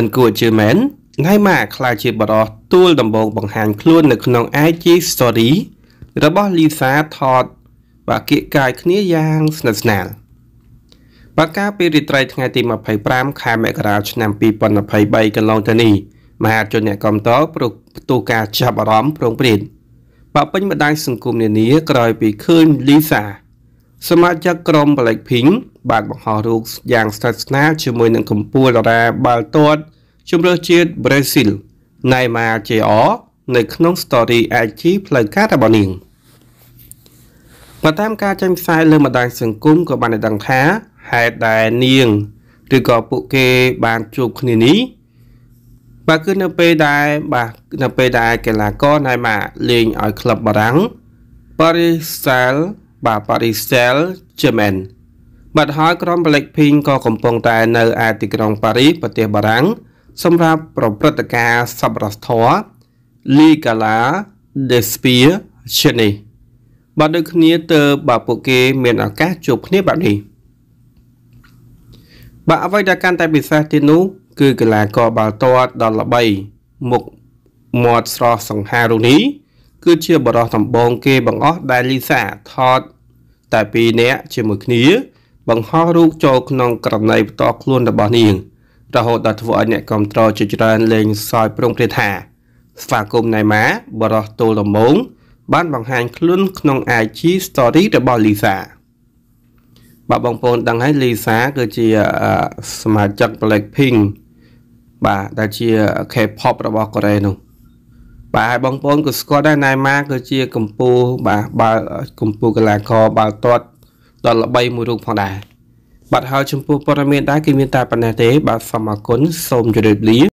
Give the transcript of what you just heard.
មិនគួរជឿមែនថ្ងៃម៉ាខ្លាចជា បរោះទួលដំបងបង្ហាញខ្លួននៅក្នុង IG Story របស់ Lisa ថតបាគៀកកាយគ្នាយ៉ាងស្និទ្ធស្នាលបាកាពីរាត្រីថ្ងៃទី25ខែមករាឆ្នាំ2023កន្លងទៅនេះមហាជនអ្នកគាំទ្រប្រផ្ទុះការចាប់អារម្មណ៍ប្រងព្រាតបបិញបណ្ដាញសង្គមនានាក្រោយពីឃើញ Lisa សមាជិកក្រុម Black Pink បានបង្ហោះរូបយ៉ាងស្និទ្ធស្នាលជាមួយនឹងកំពូលតារាបាល់ទាត់ជម្រើសជាតិ Brazil Neymar Jr នៅក្នុង Story IG ផ្លូវការរបស់នាងបើតាមការចេញផ្សាយលើបណ្ដាញសង្គមក៏បានដឹងថាហេតុដែលនាងឬក៏ពួកគេបានជួបគ្នានេះបាទគឺនៅពេលដែល បាទនៅពេលដែលកីឡាករណៃម៉ាលេងឲ្យក្លឹបបារាំង Paris Saint បាទប៉ារីសែលជឺមែនបាទហើយក្រុមប្លេកភីងក៏កំពុងតែនៅឯទីក្រុងប៉ារីសប្រទេសបារាំង សម្រាប់ប្រព្រឹត្តការសប្បុរសធម៌ Ligala Despia ជានេះបាទដូចគ្នាទៅបាទពួកគេមានឱកាសជួបគ្នាបែបនេះបាទអ្វីដែលកាន់តែពិសេសទៀតនោះគឺកីឡាករបាល់ទាត់ដ៏ល្បីមុខមាត់ស្រស់សង្ហារូនីគឺជាបរោះដំបងគេបង្អស់ដែលលីសាថតតែពីរនាក់ជាមួយគ្នា បង្ហោះរូបចូលក្នុងករណីផ្ទាល់ខ្លួនរបស់នាងរហូតដល់ធ្វើឲ្យអ្នកគ្រប់គ្រងជាច្រើនលែងសោយប្រុងព្រះថា ស្វាគមន៍ណៃម៉ាបរោះទូលដំបងបានបង្ហាញខ្លួនក្នុង IG Story របស់លីសាបាទបងប្អូនដឹងហើយលីសា គឺជាសមាជិក Blackpink បាទដែលជា K-pop របស់កូរ៉េនោះបាទហើយបងប្អូនក៏ស្គាល់ដែរណៃម៉ាគឺជាកម្ពូបាទបាល់កម្ពូកីឡាករបាល់ទាត់ ដល់ល្បីមួយរូបផងដែរបាទហើយចំពោះព័ត៌មានដែរគឺមានតែប៉ុណ្ណេះទេ បាទសូមអរគុណសូមជម្រាបលា